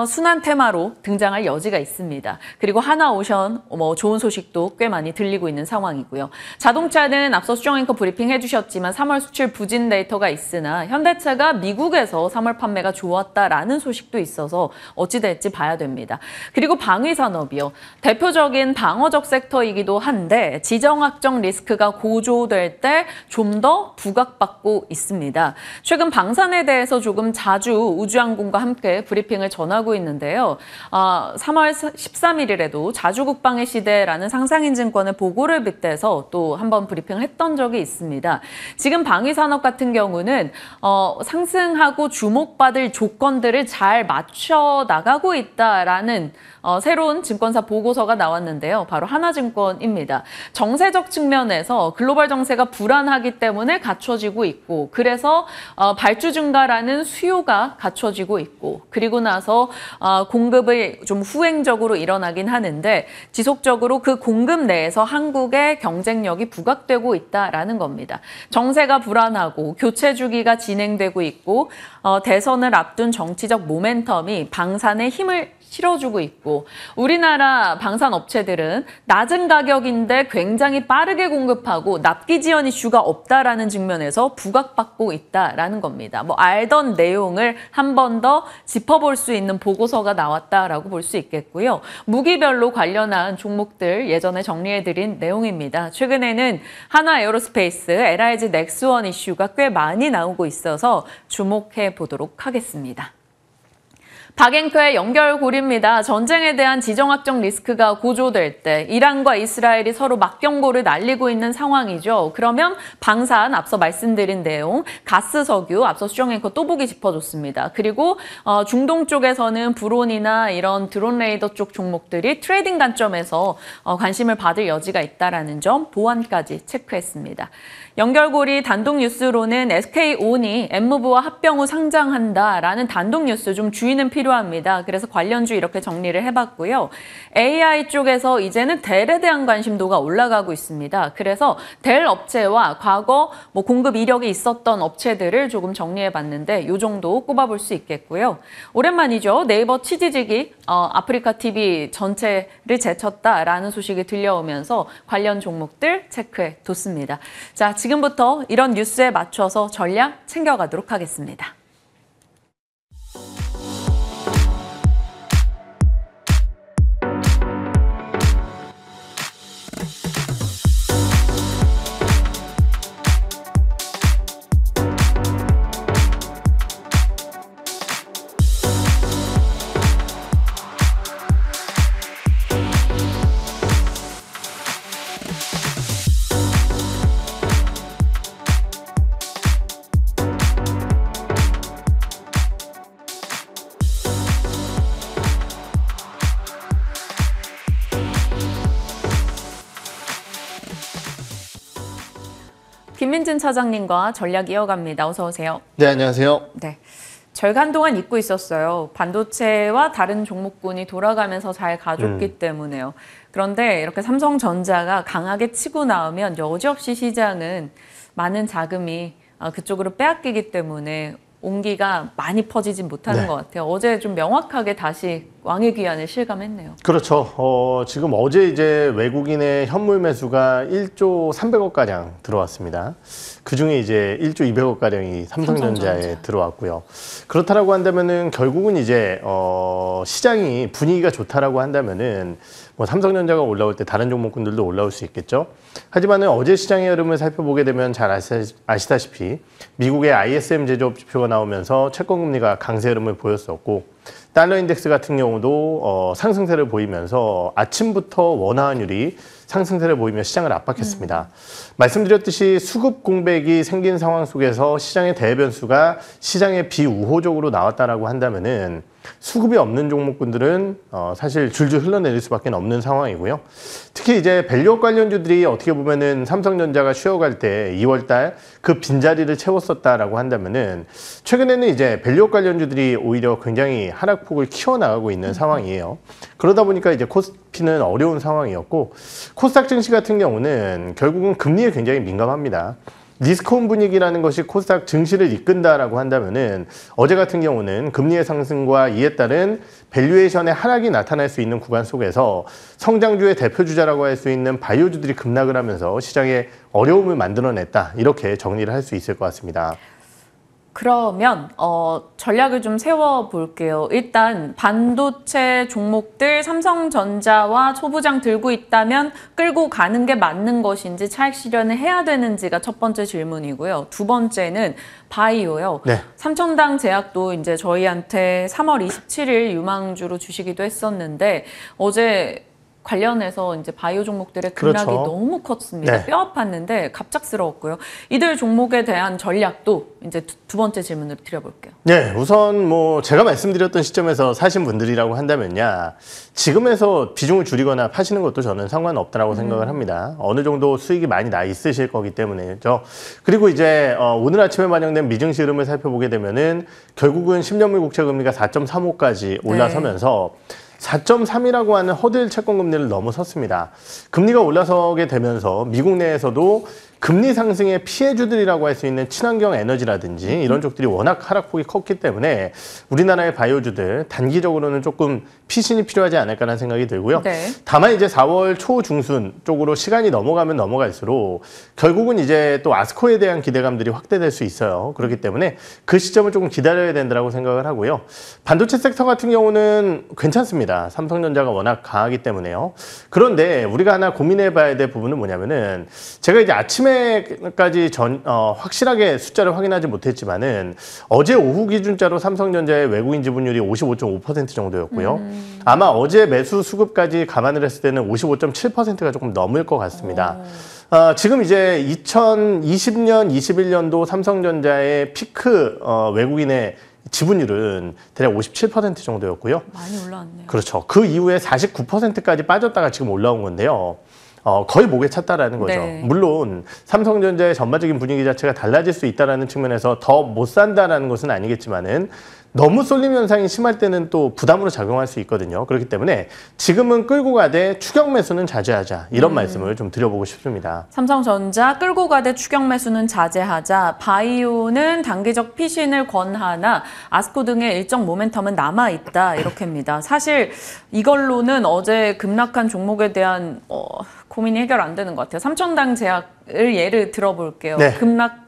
순한 테마로 등장할 여지가 있습니다. 그리고 하나오션 뭐 좋은 소식도 꽤 많이 들리고 있는 상황이고요. 자동차는 앞서 수정 앵커 브리핑 해주셨지만 3월 수출 부진 데이터가 있으나 현대차가 미국에서 3월 판매가 좋았다라는 소식도 있어서 어찌 될지 봐야 됩니다. 그리고 방위 산업이요. 대표적인 방어적 섹터이기도 한데 지정학적 리스크가 고조될 때 좀 더 부각받고 있습니다. 최근 방산에 대해서 조금 자주 우주항공과 함께 브리핑을 전하고 있는데요. 아, 3월 13일에도 자주국방의 시대라는 상상인증권의 보고를 빗대서 또 한번 브리핑을 했던 적이 있습니다. 지금 방위산업 같은 경우는 어, 상승하고 주목받을 조건들을 잘 맞춰 나가고 있다라는 어, 새로운 증권사 보고서가 나왔는데요. 바로 하나증권입니다. 정세적 측면에서 글로벌 정세가 불안하기 때문에 갖춰지고 있고 그래서 어, 발주 증가라는 수요가 갖춰지고 있고 그리고 나 나서 아, 공급을 좀 후행적으로 일어나긴 하는데 지속적으로 그 공급 내에서 한국의 경쟁력이 부각되고 있다라는 겁니다. 정세가 불안하고 교체 주기가 진행되고 있고 어, 대선을 앞둔 정치적 모멘텀이 방산에 힘을 실어주고 있고 우리나라 방산 업체들은 낮은 가격인데 굉장히 빠르게 공급하고 납기 지연 이슈가 없다라는 측면에서 부각받고 있다라는 겁니다. 뭐 알던 내용을 한 번 더 짚어볼 수수 있는 보고서가 나왔다라고 볼 수 있겠고요. 무기별로 관련한 종목들 예전에 정리해드린 내용입니다. 최근에는 하나 에어로스페이스, LIG 넥스원 이슈가 꽤 많이 나오고 있어서 주목해 보도록 하겠습니다. 박앵커의 연결고리입니다. 전쟁에 대한 지정학적 리스크가 고조될 때 이란과 이스라엘이 서로 막경고를 날리고 있는 상황이죠. 그러면 방산 앞서 말씀드린 내용, 가스 석유 앞서 수정 앵커 또보기 짚어줬습니다. 그리고 어, 중동 쪽에서는 브론이나 이런 드론 레이더 쪽 종목들이 트레이딩 관점에서 어, 관심을 받을 여지가 있다라는 점 보완까지 체크했습니다. 연결고리 단독 뉴스로는 SK온이 엠무브와 합병 후 상장한다라는 단독 뉴스 좀 주의는 필요합니다. 그래서 관련주 이렇게 정리를 해봤고요. AI 쪽에서 이제는 델에 대한 관심도가 올라가고 있습니다. 그래서 델 업체와 과거 뭐 공급 이력이 있었던 업체들을 조금 정리해봤는데 요 정도 꼽아볼 수 있겠고요. 오랜만이죠. 네이버 취지직이 어, 아프리카 TV 전체를 제쳤다라는 소식이 들려오면서 관련 종목들 체크해 뒀습니다. 자, 지금부터 이런 뉴스에 맞춰서 전략 챙겨가도록 하겠습니다. 최승민 차장님과 전략 이어갑니다. 어서 오세요. 네, 안녕하세요. 네. 절간 동안 잊고 있었어요. 반도체와 다른 종목군이 돌아가면서 잘 가줬기 음. 때문에요. 그런데 이렇게 삼성전자가 강하게 치고 나오면 여지없이 시장은 많은 자금이 어, 그쪽으로 빼앗기기 때문에 온기가 많이 퍼지진 못하는 네. 것 같아요. 어제 좀 명확하게 다시 왕의 귀환을 실감했네요. 그렇죠. 어, 지금 어제 이제 외국인의 현물 매수가 1조 300억 가량 들어왔습니다. 그 중에 이제 1조 200억 가량이 삼성전자에 삼성전자. 들어왔고요. 그렇다라고 한다면은 결국은 이제 어, 시장이 분위기가 좋다라고 한다면은 뭐 삼성전자가 올라올 때 다른 종목군들도 올라올 수 있겠죠. 하지만은 어제 시장의 흐름을 살펴보게 되면 잘 아시다시피 미국의 ISM 제조업 지표가 나오면서 채권 금리가 강세 흐름을 보였었고 달러 인덱스 같은 경우도 어, 상승세를 보이면서 아침부터 원화환율이 상승세를 보이며 시장을 압박했습니다. 음. 말씀드렸듯이 수급 공백이 생긴 상황 속에서 시장의 대변수가 시장에 비우호적으로 나왔다라고 한다면은 수급이 없는 종목군들은 어 사실 줄줄 흘러내릴 수밖에 없는 상황이고요. 특히 이제 밸류업 관련주들이 어떻게 보면은 삼성전자가 쉬어갈 때 2월달 그 빈자리를 채웠었다라고 한다면은 최근에는 이제 밸류업 관련주들이 오히려 굉장히 하락폭을 키워나가고 있는 상황이에요. 그러다 보니까 이제 코스피는 어려운 상황이었고 코스닥 증시 같은 경우는 결국은 금리 분위기에 굉장히 민감합니다. 리스크온 분위기라는 것이 코스닥 증시를 이끈다라고 한다면은 어제 같은 경우는 금리의 상승과 이에 따른 밸류에이션의 하락이 나타날 수 있는 구간 속에서 성장주의 대표주자라고 할 수 있는 바이오주들이 급락을 하면서 시장에 어려움을 만들어냈다 이렇게 정리를 할 수 있을 것 같습니다. 그러면 어, 전략을 좀 세워볼게요. 일단 반도체 종목들 삼성전자와 초부장 들고 있다면 끌고 가는 게 맞는 것인지 차익 실현을 해야 되는지가 첫 번째 질문이고요. 두 번째는 바이오요. 네. 삼천당 제약도 이제 저희한테 3월 27일 유망주로 주시기도 했었는데 어제 관련해서 이제 바이오 종목들의 그렇죠. 급락이 그렇죠. 너무 컸습니다. 네. 뼈 아팠는데 갑작스러웠고요. 이들 종목에 대한 전략도 이제 두, 두 번째 질문으로 드려볼게요. 네, 우선 뭐 제가 말씀드렸던 시점에서 사신 분들이라고 한다면요. 지금에서 비중을 줄이거나 파시는 것도 저는 상관없다라고 음. 생각을 합니다. 어느 정도 수익이 많이 나 있으실 거기 때문에죠. 그리고 이제 어, 오늘 아침에 반영된 미증시 흐름을 살펴보게 되면은 결국은 10년물 국채 금리가 4.35까지 올라서면서 네. 4.3이라고 하는 허들 채권 금리를 넘어섰습니다. 금리가 올라서게 되면서 미국 내에서도 금리 상승의 피해주들이라고 할 수 있는 친환경 에너지라든지 이런 쪽들이 워낙 하락폭이 컸기 때문에 우리나라의 바이오주들 단기적으로는 조금 피신이 필요하지 않을까라는 생각이 들고요. 네. 다만 이제 4월 초 중순 쪽으로 시간이 넘어가면 넘어갈수록 결국은 이제 또 아스코에 대한 기대감들이 확대될 수 있어요. 그렇기 때문에 그 시점을 조금 기다려야 된다고 생각을 하고요. 반도체 섹터 같은 경우는 괜찮습니다. 삼성전자가 워낙 강하기 때문에요. 그런데 우리가 하나 고민해 봐야 될 부분은 뭐냐면은 제가 이제 아침에까지 전, 어, 확실하게 숫자를 확인하지 못했지만은 어제 오후 기준자로 삼성전자의 외국인 지분율이 55.5% 정도였고요. 음. 음. 아마 어제 매수 수급까지 감안을 했을 때는 55.7%가 조금 넘을 것 같습니다. 어. 어, 지금 이제 2020년, 21년도 삼성전자의 피크 어, 외국인의 지분율은 대략 57% 정도였고요. 많이 올라왔네요. 그렇죠. 그 이후에 49%까지 빠졌다가 지금 올라온 건데요. 어, 거의 목에 찼다라는 거죠. 네. 물론 삼성전자의 전반적인 분위기 자체가 달라질 수 있다라는 측면에서 더 못 산다라는 것은 아니겠지만은 너무 쏠림 현상이 심할 때는 또 부담으로 작용할 수 있거든요. 그렇기 때문에 지금은 끌고 가되 추격 매수는 자제하자 이런 음. 말씀을 좀 드려보고 싶습니다. 삼성전자 끌고 가되 추격 매수는 자제하자 바이오는 단기적 피신을 권하나 아스코 등의 일정 모멘텀은 남아있다 이렇게입니다. 사실 이걸로는 어제 급락한 종목에 대한 어, 고민이 해결 안 되는 것 같아요. 삼천당 제약을 예를 들어볼게요. 네. 급락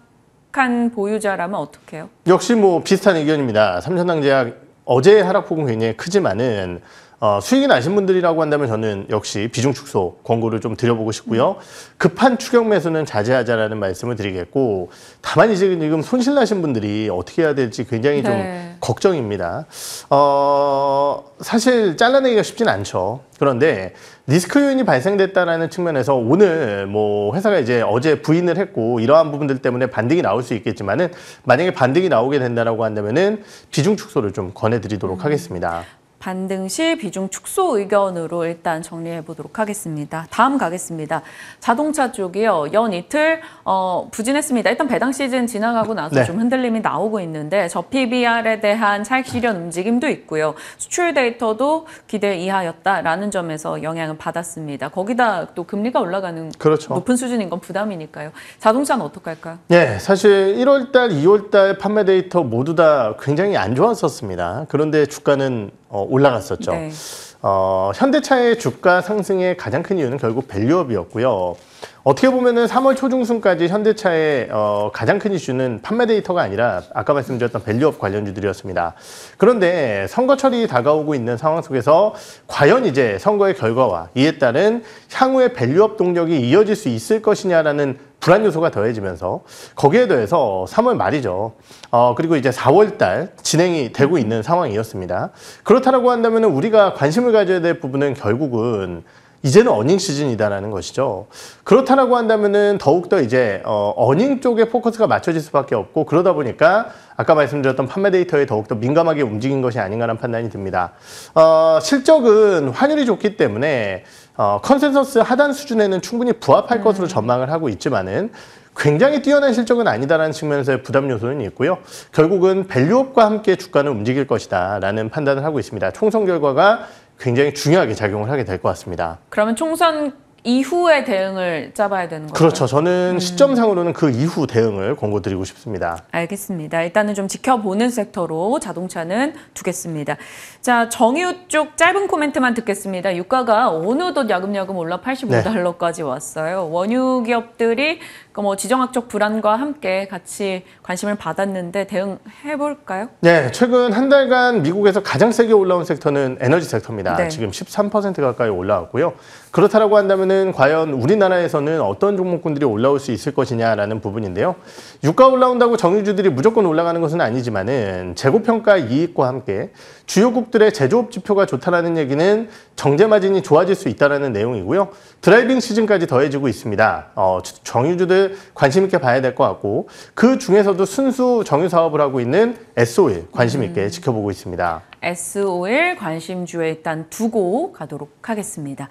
한 보유자라면 어떻게 해요? 역시 뭐 비슷한 의견입니다. 삼천당 제약 어제 하락 폭은 굉장히 크지만은 어, 수익이 나신 분들이라고 한다면 저는 역시 비중 축소 권고를 좀 드려보고 싶고요. 급한 추격 매수는 자제하자라는 말씀을 드리겠고 다만 이제 지금 손실 나신 분들이 어떻게 해야 될지 굉장히 좀 네. 걱정입니다. 어, 사실 잘라내기가 쉽진 않죠. 그런데 리스크 요인이 발생됐다라는 측면에서 오늘 뭐 회사가 이제 어제 부인을 했고 이러한 부분들 때문에 반등이 나올 수 있겠지만은 만약에 반등이 나오게 된다라고 한다면은 비중 축소를 좀 권해드리도록 음. 하겠습니다. 반등 시 비중 축소 의견으로 일단 정리해 보도록 하겠습니다. 다음 가겠습니다. 자동차 쪽이요. 연 이틀 어, 부진했습니다. 일단 배당 시즌 지나가고 나서 네. 좀 흔들림이 나오고 있는데 저 PBR에 대한 차익 실현 움직임도 있고요. 수출 데이터도 기대 이하였다라는 점에서 영향을 받았습니다. 거기다 또 금리가 올라가는 그렇죠. 높은 수준인 건 부담이니까요. 자동차는 어떡할까요? 네, 사실 1월달, 2월달 판매 데이터 모두 다 굉장히 안 좋았었습니다. 그런데 주가는 어, 올라갔었죠. 네. 어, 현대차의 주가 상승의 가장 큰 이유는 결국 밸류업이었고요. 어떻게 보면은 3월 초중순까지 현대차의 어, 가장 큰 이슈는 판매 데이터가 아니라 아까 말씀드렸던 밸류업 관련주들이었습니다. 그런데 선거철이 다가오고 있는 상황 속에서 과연 이제 선거의 결과와 이에 따른 향후의 밸류업 동력이 이어질 수 있을 것이냐라는 불안 요소가 더해지면서 거기에 더해서 3월 말이죠. 어, 그리고 이제 4월 달 진행이 되고 있는 상황이었습니다. 그렇다고 한다면 우리가 관심을 가져야 될 부분은 결국은 이제는 어닝 시즌이다라는 것이죠. 그렇다라고 한다면은 더욱더 이제 어, 어닝 쪽에 포커스가 맞춰질 수밖에 없고 그러다 보니까 아까 말씀드렸던 판매 데이터에 더욱더 민감하게 움직인 것이 아닌가라는 판단이 듭니다. 어, 실적은 환율이 좋기 때문에 어, 컨센서스 하단 수준에는 충분히 부합할 음. 것으로 전망을 하고 있지만은 굉장히 뛰어난 실적은 아니다라는 측면에서의 부담 요소는 있고요. 결국은 밸류업과 함께 주가는 움직일 것이다라는 판단을 하고 있습니다. 총선 결과가 굉장히 중요하게 작용을 하게 될 것 같습니다. 그러면 총선 이후의 대응을 짜봐야 되는 거죠. 그렇죠. 저는 음. 시점상으로는 그 이후 대응을 권고드리고 싶습니다. 알겠습니다. 일단은 좀 지켜보는 섹터로 자동차는 두겠습니다. 자, 정유 쪽 짧은 코멘트만 듣겠습니다. 유가가 어느덧 야금야금 올라 85달러까지 네. 왔어요. 원유 기업들이 그 뭐 지정학적 불안과 함께 같이 관심을 받았는데 대응해볼까요? 네, 최근 한 달간 미국에서 가장 세게 올라온 섹터는 에너지 섹터입니다. 네. 지금 13% 가까이 올라왔고요. 그렇다고한다면 과연 우리나라에서는 어떤 종목군들이 올라올 수 있을 것이냐라는 부분인데요. 유가 올라온다고 정유주들이 무조건 올라가는 것은 아니지만은 재고평가 이익과 함께 주요국들의 제조업 지표가 좋다라는 얘기는 정제 마진이 좋아질 수있다는 내용이고요. 드라이빙 시즌까지 더해지고 있습니다. 어, 정유주들 관심 있게 봐야 될 것 같고 그 중에서도 순수 정유 사업을 하고 있는 SO일 관심 있게 음. 지켜보고 있습니다. SO일 관심주에 일단 두고 가도록 하겠습니다.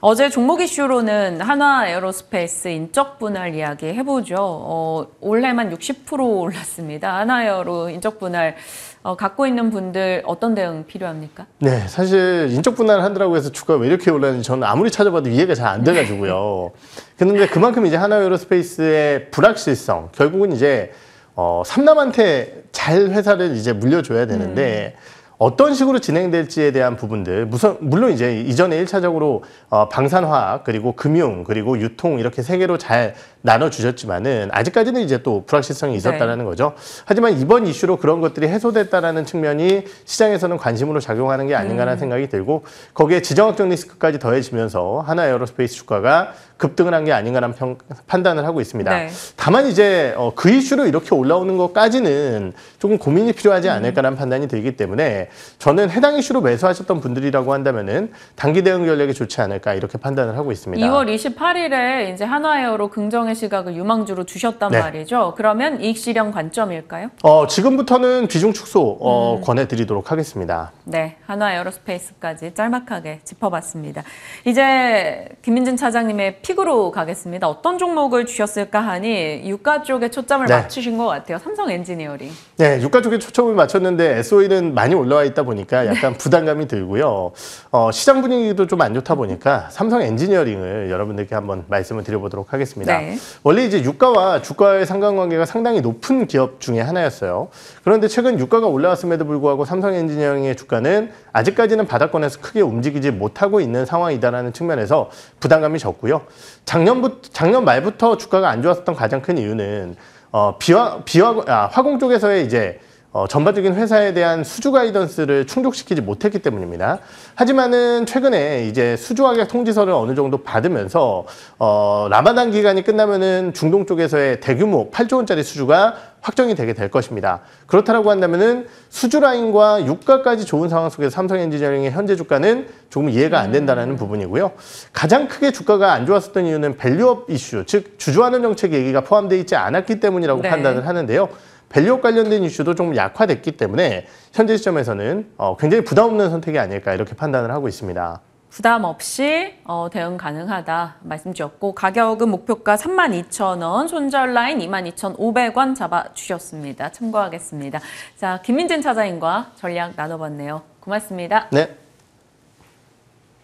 어제 종목 이슈로는 한화 에어로스페이스 인적 분할 이야기 해보죠. 어, 올해만 60% 올랐습니다. 한화 에어로 인적 분할 어, 갖고 있는 분들 어떤 대응 필요합니까? 네, 사실 인적 분할을 한다고 해서 주가가 왜 이렇게 올랐는지 저는 아무리 찾아봐도 이해가 잘 안 돼가지고요. 그런데 그만큼 이제 하나 에어로스페이스의 불확실성, 결국은 이제 어, 삼남한테 잘 회사를 이제 물려줘야 되는데 음. 어떤 식으로 진행될지에 대한 부분들 무슨 물론 이제 이전에 1차적으로 어, 방산화학 그리고 금융 그리고 유통 이렇게 세 개로 잘 나눠주셨지만은 아직까지는 이제 또 불확실성이 있었다는 네. 거죠. 하지만 이번 이슈로 그런 것들이 해소됐다는 측면이 시장에서는 관심으로 작용하는 게 아닌가라는 음. 생각이 들고 거기에 지정학적 리스크까지 더해지면서 하나 에어로스페이스 주가가 급등을 한 게 아닌가라는 평, 판단을 하고 있습니다. 네. 다만 이제 어, 그 이슈로 이렇게 올라오는 것까지는 조금 고민이 필요하지 음. 않을까라는 음. 판단이 들기 때문에 저는 해당 이슈로 매수하셨던 분들이라고 한다면은 단기 대응 전략이 좋지 않을까 이렇게 판단을 하고 있습니다. 2월 28일에 이제 하나에어로 긍정의 시각을 유망주로 주셨단 네. 말이죠. 그러면 이익 실현 관점일까요? 어, 지금부터는 비중 축소 어, 음. 권해드리도록 하겠습니다. 네, 한화 에어로스페이스까지 짤막하게 짚어봤습니다. 이제 김민진 차장님의 픽으로 가겠습니다. 어떤 종목을 주셨을까 하니 유가 쪽에 초점을 네. 맞추신 것 같아요. 삼성 엔지니어링. 네, 유가 쪽에 초점을 맞췄는데 SOE는 많이 올라와 있다 보니까 약간 네. 부담감이 들고요. 어, 시장 분위기도 좀 안 좋다 보니까 삼성 엔지니어링을 여러분들께 한번 말씀을 드려보도록 하겠습니다. 네. 원래 이제 유가와 주가의 상관관계가 상당히 높은 기업 중에 하나였어요. 그런데 최근 유가가 올라왔음에도 불구하고 삼성엔지니어링의 주가는 아직까지는 바닥권에서 크게 움직이지 못하고 있는 상황이다라는 측면에서 부담감이 적고요. 작년부터 작년 말부터 주가가 안 좋았었던 가장 큰 이유는 어, 비화 비화 아, 화공 쪽에서의 이제 어, 전반적인 회사에 대한 수주 가이던스를 충족시키지 못했기 때문입니다. 하지만은 최근에 이제 수주화격 통지서를 어느 정도 받으면서 어, 라마단 기간이 끝나면은 중동 쪽에서의 대규모 8조 원짜리 수주가 확정이 되게 될 것입니다. 그렇다라고 한다면은 수주 라인과 유가까지 좋은 상황 속에서 삼성 엔지니어링의 현재 주가는 조금 이해가 안 된다라는 음. 부분이고요. 가장 크게 주가가 안 좋았었던 이유는 밸류업 이슈, 즉 주주하는 정책 얘기가 포함되어 있지 않았기 때문이라고 네. 판단을 하는데요. 밸류 관련된 이슈도 좀 약화됐기 때문에 현재 시점에서는 어, 굉장히 부담 없는 선택이 아닐까 이렇게 판단을 하고 있습니다. 부담 없이 어, 대응 가능하다 말씀 주셨고 가격은 목표가 32,000원, 손절 라인 22,500원 잡아 주셨습니다. 참고하겠습니다. 자, 김민진 차장님과 전략 나눠봤네요. 고맙습니다. 네.